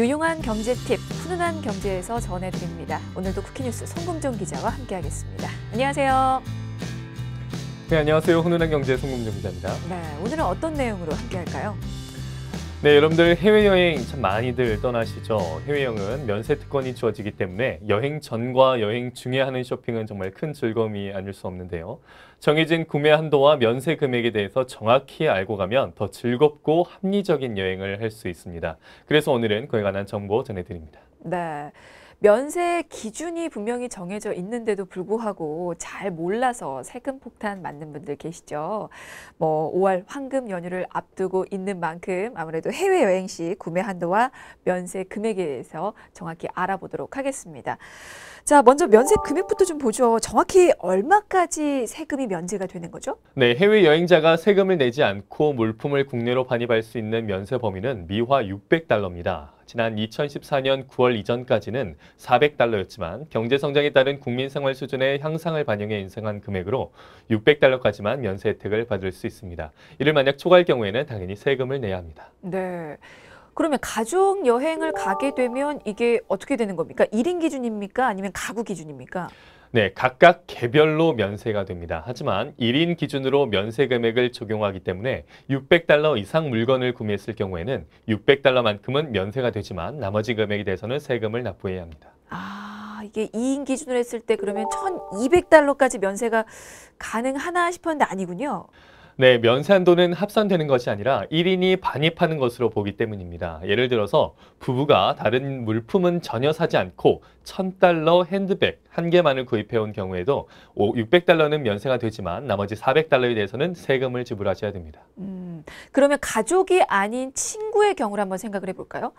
유용한 경제 팁, 훈훈한 경제에서 전해드립니다. 오늘도 쿠키뉴스 송금정 기자와 함께하겠습니다. 안녕하세요. 네, 안녕하세요. 훈훈한 경제 송금정 기자입니다. 네, 오늘은 어떤 내용으로 함께할까요? 네, 여러분들 해외여행 참 많이들 떠나시죠? 해외여행은 면세 특권이 주어지기 때문에 여행 전과 여행 중에 하는 쇼핑은 정말 큰 즐거움이 아닐 수 없는데요. 정해진 구매 한도와 면세 금액에 대해서 정확히 알고 가면 더 즐겁고 합리적인 여행을 할 수 있습니다. 그래서 오늘은 그에 관한 정보 전해드립니다. 네. 면세 기준이 분명히 정해져 있는데도 불구하고 잘 몰라서 세금 폭탄 맞는 분들 계시죠. 뭐 5월 황금 연휴를 앞두고 있는 만큼 아무래도 해외 여행 시 구매 한도와 면세 금액에 대해서 정확히 알아보도록 하겠습니다. 자, 먼저 면세 금액부터 좀 보죠. 정확히 얼마까지 세금이 면제가 되는 거죠? 네, 해외 여행자가 세금을 내지 않고 물품을 국내로 반입할 수 있는 면세 범위는 미화 600달러입니다. 지난 2014년 9월 이전까지는 400달러였지만 경제성장에 따른 국민생활 수준의 향상을 반영해 인생한 금액으로 600달러까지만 면세 혜택을 받을 수 있습니다. 이를 만약 초과할 경우에는 당연히 세금을 내야 합니다. 네. 그러면 가족 여행을 가게 되면 이게 어떻게 되는 겁니까? 1인 기준입니까? 아니면 가구 기준입니까? 네, 각각 개별로 면세가 됩니다. 하지만 1인 기준으로 면세 금액을 적용하기 때문에 600달러 이상 물건을 구매했을 경우에는 600달러만큼은 면세가 되지만 나머지 금액에 대해서는 세금을 납부해야 합니다. 아, 이게 2인 기준으로 했을 때 그러면 1,200달러까지 면세가 가능하나 싶었는데 아니군요. 네, 면세한도는 합산되는 것이 아니라 1인이 반입하는 것으로 보기 때문입니다. 예를 들어서 부부가 다른 물품은 전혀 사지 않고 1000달러 핸드백 한 개만을 구입해온 경우에도 600달러는 면세가 되지만 나머지 400달러에 대해서는 세금을 지불하셔야 됩니다. 음, 그러면 가족이 아닌 친구의 경우를 한번 생각을 해볼까요?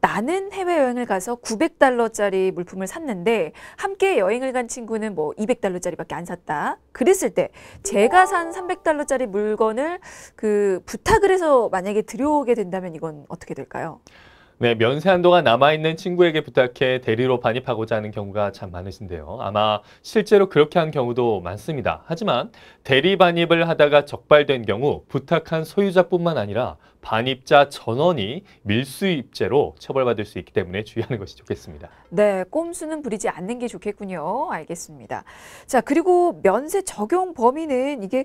나는 해외여행을 가서 900달러짜리 물품을 샀는데 함께 여행을 간 친구는 뭐 200달러짜리밖에 안 샀다. 그랬을 때 제가 산 300달러짜리 물건을 그 부탁을 해서 만약에 들여오게 된다면 이건 어떻게 될까요? 네, 면세 한도가 남아있는 친구에게 부탁해 대리로 반입하고자 하는 경우가 참 많으신데요. 아마 실제로 그렇게 한 경우도 많습니다. 하지만 대리 반입을 하다가 적발된 경우 부탁한 소유자뿐만 아니라 반입자 전원이 밀수입죄로 처벌받을 수 있기 때문에 주의하는 것이 좋겠습니다. 네, 꼼수는 부리지 않는 게 좋겠군요. 알겠습니다. 자, 그리고 면세 적용 범위는 이게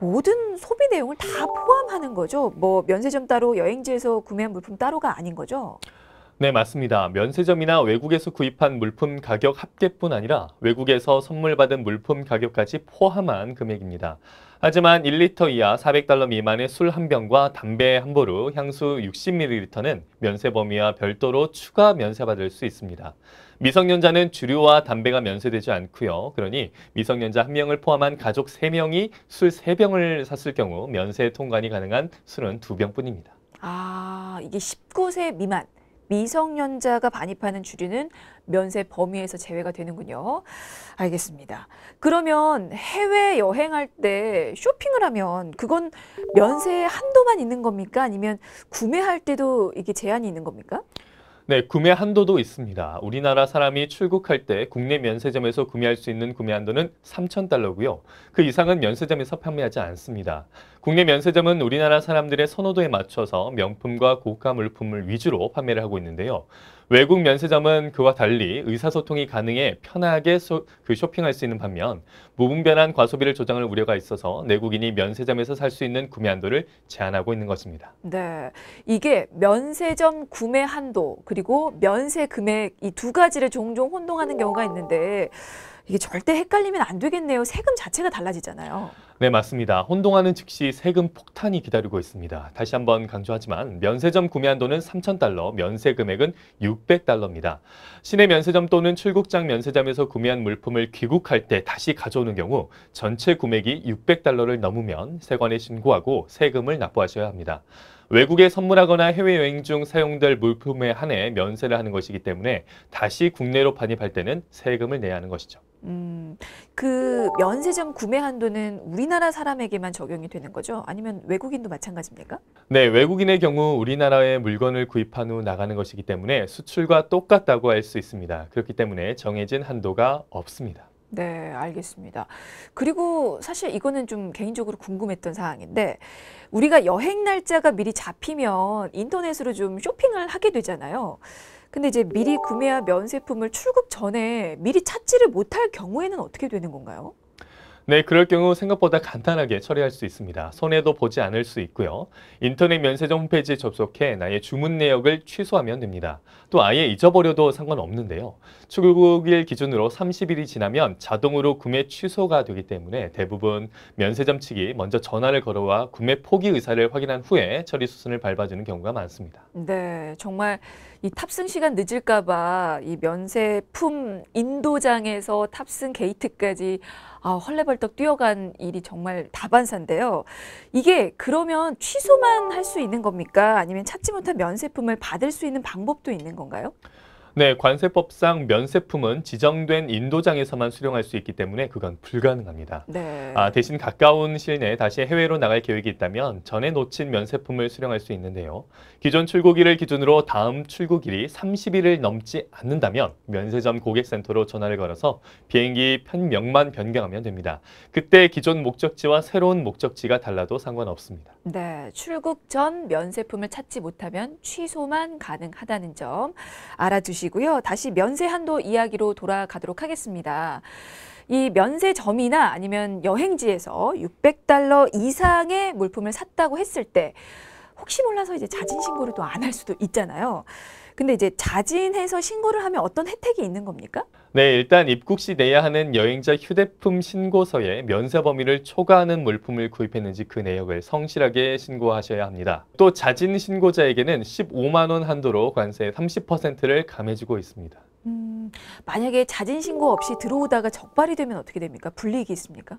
모든 소비 내용을 다 포함하는 거죠? 뭐 면세점 따로, 여행지에서 구매한 물품 따로가 아닌 거죠? 네, 맞습니다. 면세점이나 외국에서 구입한 물품 가격 합계뿐 아니라 외국에서 선물받은 물품 가격까지 포함한 금액입니다. 하지만 1리터 이하 400달러 미만의 술 한 병과 담배 한 보루, 향수 60ml는 면세 범위와 별도로 추가 면세받을 수 있습니다. 미성년자는 주류와 담배가 면세되지 않고요. 그러니 미성년자 한 명을 포함한 가족 세명이술 세병을 샀을 경우 면세 통관이 가능한 술은 두병뿐입니다 아, 이게 19세 미만 미성년자가 반입하는 주류는 면세 범위에서 제외가 되는군요. 알겠습니다. 그러면 해외 여행할 때 쇼핑을 하면 그건 면세 한도만 있는 겁니까? 아니면 구매할 때도 이게 제한이 있는 겁니까? 네, 구매 한도도 있습니다. 우리나라 사람이 출국할 때 국내 면세점에서 구매할 수 있는 구매 한도는 3,000달러고요. 그 이상은 면세점에서 판매하지 않습니다. 국내 면세점은 우리나라 사람들의 선호도에 맞춰서 명품과 고가 물품을 위주로 판매를 하고 있는데요. 외국 면세점은 그와 달리 의사소통이 가능해 편하게 소, 그 쇼핑할 수 있는 반면 무분별한 과소비를 조장할 우려가 있어서 내국인이 면세점에서 살 수 있는 구매 한도를 제한하고 있는 것입니다. 네, 이게 면세점 구매 한도 그리고 면세 금액 이 두 가지를 종종 혼동하는 경우가 있는데 이게 절대 헷갈리면 안 되겠네요. 세금 자체가 달라지잖아요. 네, 맞습니다. 혼동하는 즉시 세금 폭탄이 기다리고 있습니다. 다시 한번 강조하지만 면세점 구매 한도는 3,000달러, 면세 금액은 600달러입니다. 시내 면세점 또는 출국장 면세점에서 구매한 물품을 귀국할 때 다시 가져오는 경우 전체 금액이 600달러를 넘으면 세관에 신고하고 세금을 납부하셔야 합니다. 외국에 선물하거나 해외여행 중 사용될 물품에 한해 면세를 하는 것이기 때문에 다시 국내로 반입할 때는 세금을 내야 하는 것이죠. 음, 그 면세점 구매 한도는 우리나라 사람에게만 적용이 되는 거죠? 아니면 외국인도 마찬가지입니까? 네, 외국인의 경우 우리나라에 물건을 구입한 후 나가는 것이기 때문에 수출과 똑같다고 할 수 있습니다. 그렇기 때문에 정해진 한도가 없습니다. 네, 알겠습니다. 그리고 사실 이거는 좀 개인적으로 궁금했던 사항인데 우리가 여행 날짜가 미리 잡히면 인터넷으로 좀 쇼핑을 하게 되잖아요. 근데 이제 미리 구매한 면세품을 출국 전에 미리 찾지를 못할 경우에는 어떻게 되는 건가요? 네, 그럴 경우 생각보다 간단하게 처리할 수 있습니다. 손해도 보지 않을 수 있고요. 인터넷 면세점 홈페이지에 접속해 나의 주문 내역을 취소하면 됩니다. 또 아예 잊어버려도 상관없는데요. 출국일 기준으로 30일이 지나면 자동으로 구매 취소가 되기 때문에 대부분 면세점 측이 먼저 전화를 걸어와 구매 포기 의사를 확인한 후에 처리 수순을 밟아주는 경우가 많습니다. 네, 정말 이 탑승 시간 늦을까봐 이 면세품 인도장에서 탑승 게이트까지 아, 헐레벌떡 뛰어간 일이 정말 다반사인데요. 이게 그러면 취소만 할 수 있는 겁니까? 아니면 찾지 못한 면세품을 받을 수 있는 방법도 있는 건가요? 네, 관세법상 면세품은 지정된 인도장에서만 수령할 수 있기 때문에 그건 불가능합니다. 네. 아, 대신 가까운 실내에 다시 해외로 나갈 계획이 있다면 전에 놓친 면세품을 수령할 수 있는데요. 기존 출고일을 기준으로 다음 출고일이 30일을 넘지 않는다면 면세점 고객센터로 전화를 걸어서 비행기 편명만 변경하면 됩니다. 그때 기존 목적지와 새로운 목적지가 달라도 상관없습니다. 네, 출국 전 면세품을 찾지 못하면 취소만 가능하다는 점 알아주시고 드리고요. 다시 면세 한도 이야기로 돌아가도록 하겠습니다. 이 면세점이나 아니면 여행지에서 600달러 이상의 물품을 샀다고 했을 때 혹시 몰라서 이제 자진 신고를 또 안 할 수도 있잖아요. 근데 이제 자진해서 신고를 하면 어떤 혜택이 있는 겁니까? 네, 일단 입국 시 내야 하는 여행자 휴대품 신고서에 면세 범위를 초과하는 물품을 구입했는지 그 내역을 성실하게 신고하셔야 합니다. 또 자진 신고자에게는 15만 원 한도로 관세 30%를 감해주고 있습니다. 음, 만약에 자진 신고 없이 들어오다가 적발이 되면 어떻게 됩니까? 불리익이 있습니까?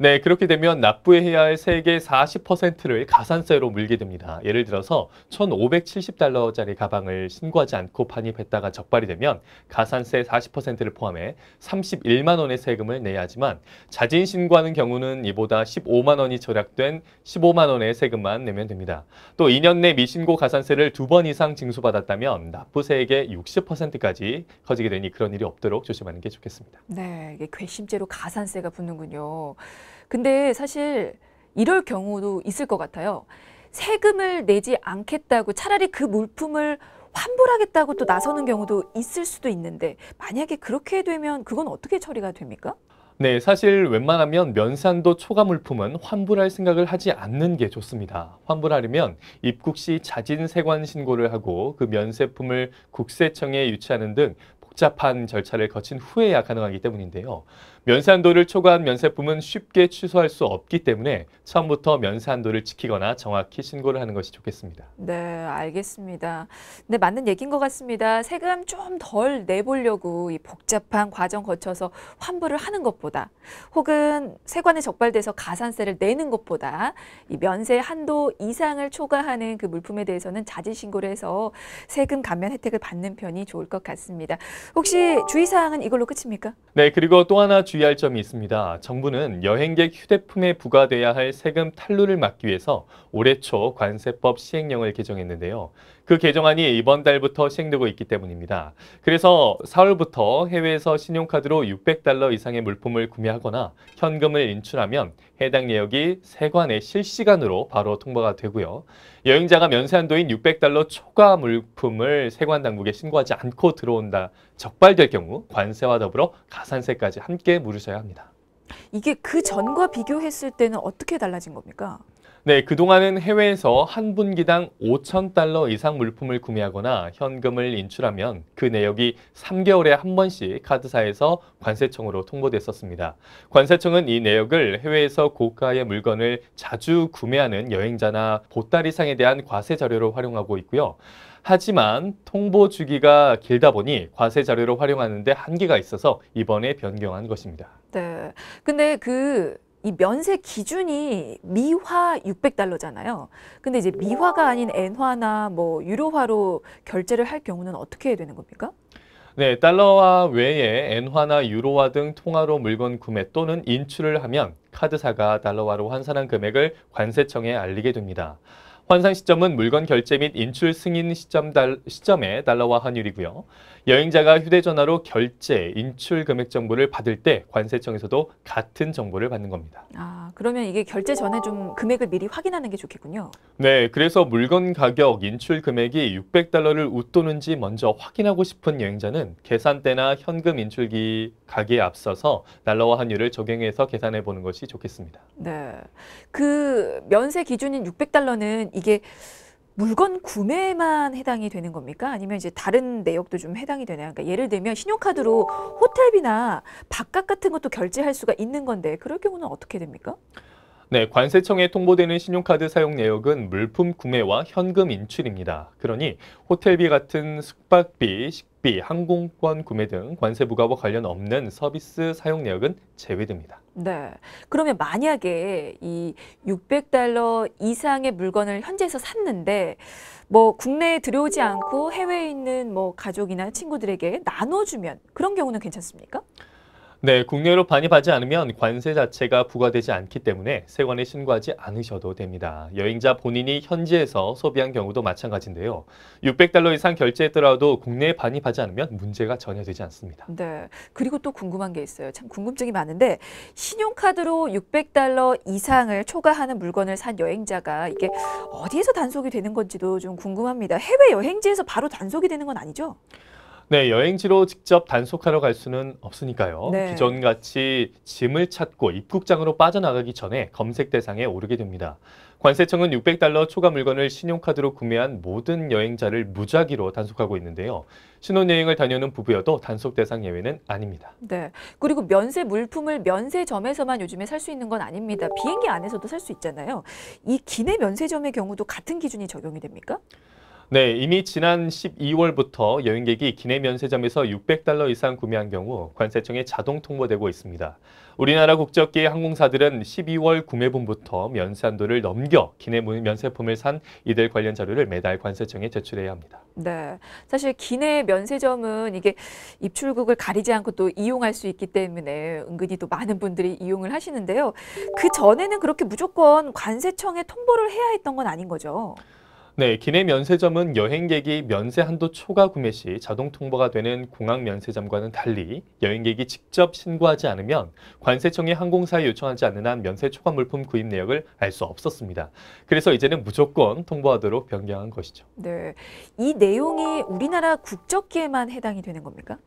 네, 그렇게 되면 납부해야 할 세액의 40%를 가산세로 물게 됩니다. 예를 들어서 1,570달러짜리 가방을 신고하지 않고 반입했다가 적발이 되면 가산세 40%를 포함해 31만 원의 세금을 내야 하지만 자진 신고하는 경우는 이보다 15만 원이 절약된 15만 원의 세금만 내면 됩니다. 또 2년 내 미신고 가산세를 두 번 이상 징수받았다면 납부세액의 60%까지 커지게 되니 그런 일이 없도록 조심하는 게 좋겠습니다. 네, 이게 괘씸죄로 가산세가 붙는군요. 근데 사실 이럴 경우도 있을 것 같아요. 세금을 내지 않겠다고 차라리 그 물품을 환불하겠다고 또 나서는 경우도 있을 수도 있는데 만약에 그렇게 되면 그건 어떻게 처리가 됩니까? 네, 사실 웬만하면 면산도 초과 물품은 환불할 생각을 하지 않는 게 좋습니다. 환불하려면 입국 시 자진 세관 신고를 하고 그 면세품을 국세청에 유치하는 등 복잡한 절차를 거친 후에야 가능하기 때문인데요. 면세한도를 초과한 면세품은 쉽게 취소할 수 없기 때문에 처음부터 면세한도를 지키거나 정확히 신고를 하는 것이 좋겠습니다. 네, 알겠습니다. 네, 맞는 얘기인 것 같습니다. 세금 좀 덜 내보려고 이 복잡한 과정 거쳐서 환불을 하는 것보다 혹은 세관에 적발돼서 가산세를 내는 것보다 이 면세 한도 이상을 초과하는 그 물품에 대해서는 자진 신고를 해서 세금 감면 혜택을 받는 편이 좋을 것 같습니다. 혹시 주의사항은 이걸로 끝입니까? 네, 그리고 또 하나 주의할 점이 있습니다. 정부는 여행객 휴대폰에 부과돼야 할 세금 탈루를 막기 위해서 올해 초 관세법 시행령을 개정했는데요. 그 개정안이 이번 달부터 시행되고 있기 때문입니다. 그래서 4월부터 해외에서 신용카드로 600달러 이상의 물품을 구매하거나 현금을 인출하면 해당 내역이 세관에 실시간으로 바로 통보가 되고요. 여행자가 면세한도인 600달러 초과 물품을 세관 당국에 신고하지 않고 들어온다 적발될 경우 관세와 더불어 가산세까지 함께 물으셔야 합니다. 이게 그 전과 비교했을 때는 어떻게 달라진 겁니까? 네, 그동안은 해외에서 한 분기당 5천달러 이상 물품을 구매하거나 현금을 인출하면 그 내역이 3개월에 한 번씩 카드사에서 관세청으로 통보됐었습니다. 관세청은 이 내역을 해외에서 고가의 물건을 자주 구매하는 여행자나 보따리상에 대한 과세 자료로 활용하고 있고요. 하지만 통보 주기가 길다 보니 과세 자료로 활용하는데 한계가 있어서 이번에 변경한 것입니다. 네. 근데 그이 면세 기준이 미화 600달러잖아요. 근데 이제 미화가 아닌 엔화나 뭐유료화로 결제를 할 경우는 어떻게 되는 겁니까? 네, 달러화 외에 엔화나 유로화 등 통화로 물건 구매 또는 인출을 하면 카드사가 달러화로 환산한 금액을 관세청에 알리게 됩니다. 환상 시점은 물건 결제 및 인출 승인 시점 달, 시점의 달러화 환율이고요. 여행자가 휴대전화로 결제, 인출 금액 정보를 받을 때 관세청에서도 같은 정보를 받는 겁니다. 아, 그러면 이게 결제 전에 좀 금액을 미리 확인하는 게 좋겠군요. 네, 그래서 물건 가격, 인출 금액이 600달러를 웃도는지 먼저 확인하고 싶은 여행자는 계산대나 현금 인출기 가게에 앞서서 달러화 환율을 적용해서 계산해 보는 것이 좋겠습니다. 네, 그 면세 기준인 600달러는 이게 물건 구매만 해당이 되는 겁니까? 아니면 이제 다른 내역도 좀 해당이 되나요? 그러니까 예를 들면 신용카드로 호텔비나 바깥 같은 것도 결제할 수가 있는 건데 그럴 경우는 어떻게 됩니까? 네, 관세청에 통보되는 신용카드 사용 내역은 물품 구매와 현금 인출입니다. 그러니 호텔비 같은 숙박비, B. 항공권 구매 등 관세 부과와 관련 없는 서비스 사용 내역은 제외됩니다. 네. 그러면 만약에 이 600달러 이상의 물건을 현지에서 샀는데 뭐 국내에 들여오지 않고 해외에 있는 뭐 가족이나 친구들에게 나눠주면 그런 경우는 괜찮습니까? 네, 국내로 반입하지 않으면 관세 자체가 부과되지 않기 때문에 세관에 신고하지 않으셔도 됩니다. 여행자 본인이 현지에서 소비한 경우도 마찬가지인데요. 600달러 이상 결제했더라도 국내에 반입하지 않으면 문제가 전혀 되지 않습니다. 네, 그리고 또 궁금한 게 있어요. 참 궁금증이 많은데 신용카드로 600달러 이상을 초과하는 물건을 산 여행자가 이게 어디에서 단속이 되는 건지도 좀 궁금합니다. 해외 여행지에서 바로 단속이 되는 건 아니죠? 네, 여행지로 직접 단속하러 갈 수는 없으니까요. 네. 기존같이 짐을 찾고 입국장으로 빠져나가기 전에 검색 대상에 오르게 됩니다. 관세청은 600달러 초과 물건을 신용카드로 구매한 모든 여행자를 무작위로 단속하고 있는데요. 신혼여행을 다녀오는 부부여도 단속 대상 예외는 아닙니다. 네. 그리고 면세 물품을 면세점에서만 요즘에 살 수 있는 건 아닙니다. 비행기 안에서도 살 수 있잖아요. 이 기내 면세점의 경우도 같은 기준이 적용이 됩니까? 네, 이미 지난 12월부터 여행객이 기내 면세점에서 600달러 이상 구매한 경우 관세청에 자동 통보되고 있습니다. 우리나라 국적계 항공사들은 12월 구매분부터 면세한도를 넘겨 기내 면세품을 산 이들 관련 자료를 매달 관세청에 제출해야 합니다. 네, 사실 기내 면세점은 이게 입출국을 가리지 않고 또 이용할 수 있기 때문에 은근히 또 많은 분들이 이용을 하시는데요. 그 전에는 그렇게 무조건 관세청에 통보를 해야 했던 건 아닌 거죠? 네, 기내 면세점은 여행객이 면세 한도 초과 구매 시 자동 통보가 되는 공항 면세점과는 달리 여행객이 직접 신고하지 않으면 관세청이 항공사에 요청하지 않는 한 면세 초과 물품 구입 내역을 알 수 없었습니다. 그래서 이제는 무조건 통보하도록 변경한 것이죠. 네, 이 내용이 우리나라 국적기에만 해당이 되는 겁니까?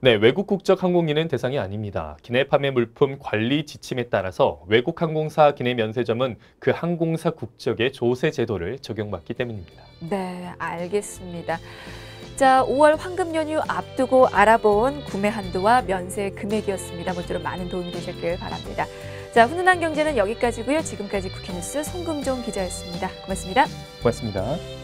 네, 외국 국적 항공기는 대상이 아닙니다. 기내 판매 물품 관리 지침에 따라서 외국 항공사 기내 면세점은 그 항공사 국적의 조세 제도를 적용받기 때문입니다. 네, 알겠습니다. 자, 5월 황금 연휴 앞두고 알아본 구매 한도와 면세 금액이었습니다. 모쪼록 많은 도움이 되셨길 바랍니다. 자, 훈훈한 경제는 여기까지고요. 지금까지 국회뉴스 송금종 기자였습니다. 고맙습니다. 고맙습니다.